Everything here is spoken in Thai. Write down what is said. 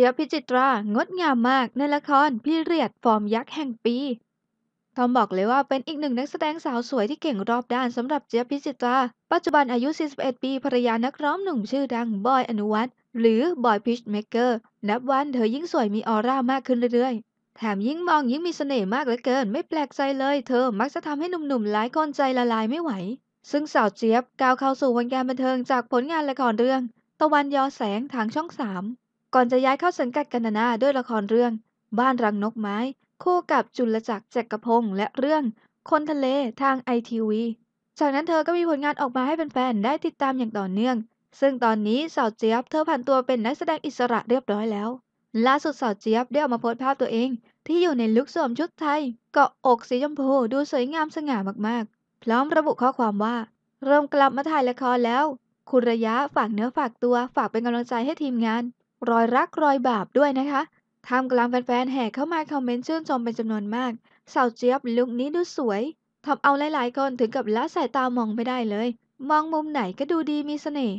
จี๊ยบพิจิตรา งดงามมากในละคร พี่เรียดฟอร์มยักษ์แห่งปีทอมบอกเลยว่าเป็นอีกหนึ่งนักแสดงสาวสวยที่เก่งรอบด้านสำหรับเจี๊ยบพิจิตรา ปัจจุบันอายุ 41 ปีภรรยานักร้องหนุ่มชื่อดังบอยอนุวัฒน์หรือบอยพิชเมเกอร์ นับวันเธอยิ่งสวยมีออร่ามากขึ้นเรื่อย ๆ แถมยิ่งมองยิ่งมีเสน่ห์มากเหลือเกิน ไม่แปลกใจเลยเธอมักจะทำให้หนุ่มๆหลายคนใจละลายไม่ไหว ซึ่งสาวเจี๊ยบก้าวเข้าสู่วงการบันเทิงจากผลงานละครเรื่อง ตะวันยอแสงทางช่องสามก่อนจะย้ายเข้าสังกัดกันนาด้วยละครเรื่อง บ้านรังนกไม้ คู่กับจุลจักรแจกกระพงและเรื่อง คนทะเลทางไอทีวีจากนั้นเธอก็มีผลงานออกมาให้แฟนๆได้ติดตามอย่างต่อเนื่อง ซึ่งตอนนี้สาวเจี๊ยบเธอผ่านตัวเป็นนักแสดงอิสระเรียบร้อยแล้วล่าสุดสาวเจี๊ยบได้ออกมาโพสต์ภาพตัวเอง ที่อยู่ในลุคสวมชุดไทยเกาะอกสีชมพูดูสวยงามสง่ามากๆ พร้อมระบุข้อความว่าเริ่มกลับมาถ่ายละครแล้ว คุณระยะฝากเนื้อฝากตัวฝากเป็นกำลังใจให้ทีมงานรอยรักรอยบาปด้วยนะคะท่ามกลางแฟนๆแห่เข้ามาคอมเมนต์ชื่นชมเป็นจำนวนมากสาวเจี๊ยบลุคนี้ดูสวยทำเอาหลายๆคนถึงกับละสายตามองไม่ได้เลย มองมุมไหนก็ดูดีมีเสน่ห์